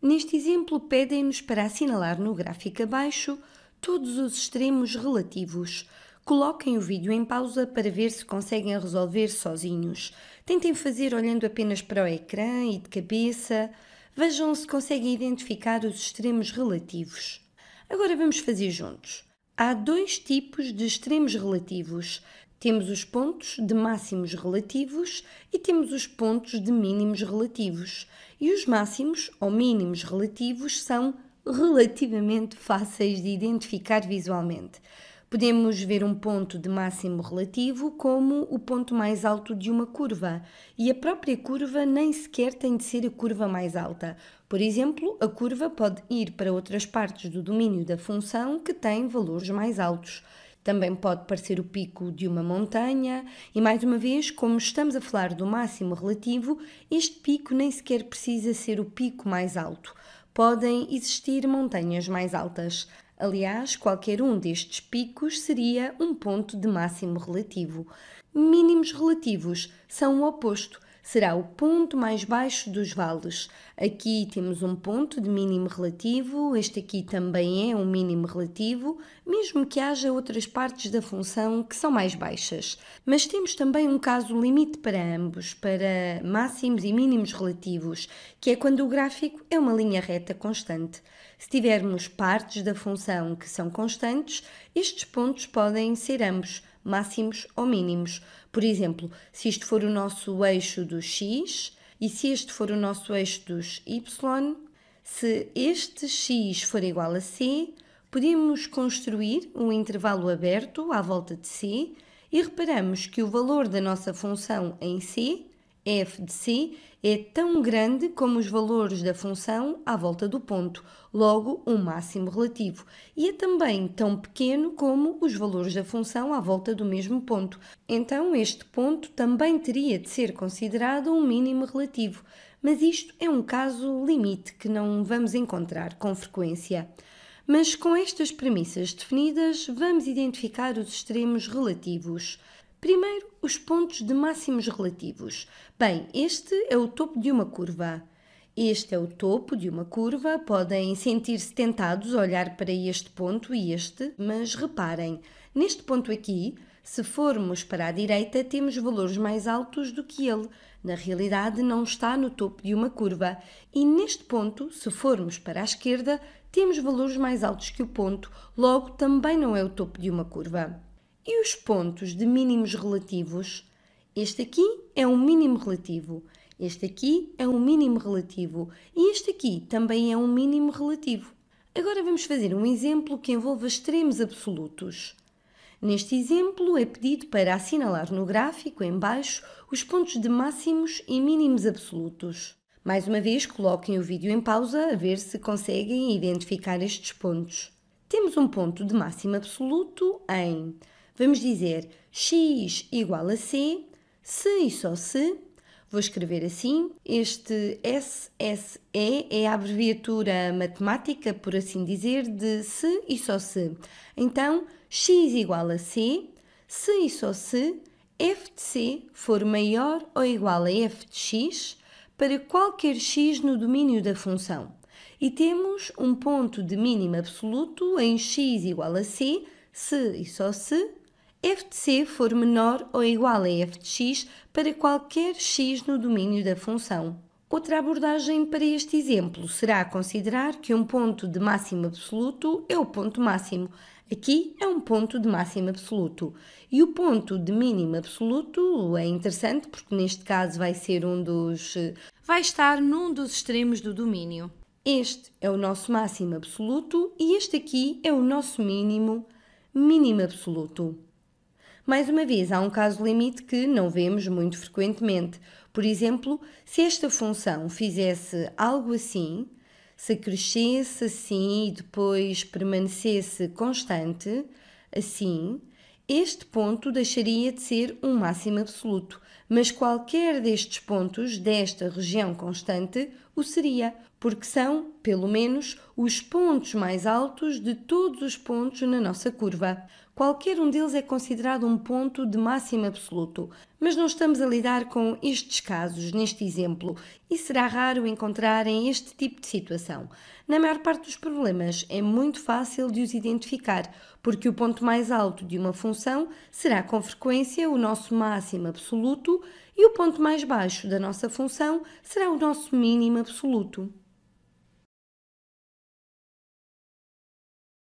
Neste exemplo, pedem-nos para assinalar no gráfico abaixo todos os extremos relativos. Coloquem o vídeo em pausa para ver se conseguem resolver sozinhos. Tentem fazer olhando apenas para o ecrã e de cabeça. Vejam se conseguem identificar os extremos relativos. Agora vamos fazer juntos. Há dois tipos de extremos relativos, temos os pontos de máximos relativos e temos os pontos de mínimos relativos. E os máximos ou mínimos relativos são relativamente fáceis de identificar visualmente. Podemos ver um ponto de máximo relativo como o ponto mais alto de uma curva, e a própria curva nem sequer tem de ser a curva mais alta. Por exemplo, a curva pode ir para outras partes do domínio da função que têm valores mais altos também pode parecer o pico de uma montanha, e mais uma vez, como estamos a falar do máximo relativo, este pico nem sequer precisa ser o pico mais alto. Podem existir montanhas mais altas. Aliás, qualquer um destes picos seria um ponto de máximo relativo. Mínimos relativos são o oposto será o ponto mais baixo dos vales. Aqui temos um ponto de mínimo relativo, este aqui também é um mínimo relativo, mesmo que haja outras partes da função que são mais baixas. Mas temos também um caso limite para ambos, para máximos e mínimos relativos, que é quando o gráfico é uma linha reta constante. Se tivermos partes da função que são constantes, estes pontos podem ser ambos, máximos ou mínimos. Por exemplo, se isto for o nosso eixo do x e se este for o nosso eixo dos y, se este x for igual a c, podemos construir um intervalo aberto à volta de c e reparamos que o valor da nossa função em c f de c é tão grande como os valores da função à volta do ponto, logo um máximo relativo, e é também tão pequeno como os valores da função à volta do mesmo ponto. Então, este ponto também teria de ser considerado um mínimo relativo, mas isto é um caso limite que não vamos encontrar com frequência. Mas com estas premissas definidas, vamos identificar os extremos relativos. Primeiro, os pontos de máximos relativos. Bem, este é o topo de uma curva. Este é o topo de uma curva. Podem sentir-se tentados a olhar para este ponto e este, mas reparem, neste ponto aqui, se formos para a direita, temos valores mais altos do que ele. Na realidade, não está no topo de uma curva. E neste ponto, se formos para a esquerda, temos valores mais altos que o ponto, logo também não é o topo de uma curva. E os pontos de mínimos relativos? Este aqui é um mínimo relativo, este aqui é um mínimo relativo e este aqui também é um mínimo relativo. Agora vamos fazer um exemplo que envolva extremos absolutos. Neste exemplo, é pedido para assinalar no gráfico, em baixo, os pontos de máximos e mínimos absolutos. Mais uma vez, coloquem o vídeo em pausa a ver se conseguem identificar estes pontos. Temos um ponto de máximo absoluto em Vamos dizer x igual a c, se e só se. Vou escrever assim. Este SSE é a abreviatura matemática, por assim dizer, de se e só se. Então, x igual a c, se e só se f de c for maior ou igual a f de x para qualquer x no domínio da função. E temos um ponto de mínimo absoluto em x igual a c, se e só se f de c for menor ou igual a f de x para qualquer x no domínio da função. Outra abordagem para este exemplo será considerar que um ponto de máximo absoluto é o ponto máximo. Aqui é um ponto de máximo absoluto. E o ponto de mínimo absoluto é interessante porque neste caso vai ser um dos vai estar num dos extremos do domínio. Este é o nosso máximo absoluto e este aqui é o nosso mínimo mínimo absoluto. Mais uma vez, há um caso limite que não vemos muito frequentemente. Por exemplo, se esta função fizesse algo assim, se crescesse assim e depois permanecesse constante, assim, este ponto deixaria de ser um máximo absoluto, mas qualquer destes pontos desta região constante o seria, porque são, pelo menos, os pontos mais altos de todos os pontos na nossa curva. Qualquer um deles é considerado um ponto de máximo absoluto, mas não estamos a lidar com estes casos neste exemplo e será raro encontrarem este tipo de situação. Na maior parte dos problemas é muito fácil de os identificar, porque o ponto mais alto de uma função será com frequência o nosso máximo absoluto e o ponto mais baixo da nossa função será o nosso mínimo absoluto.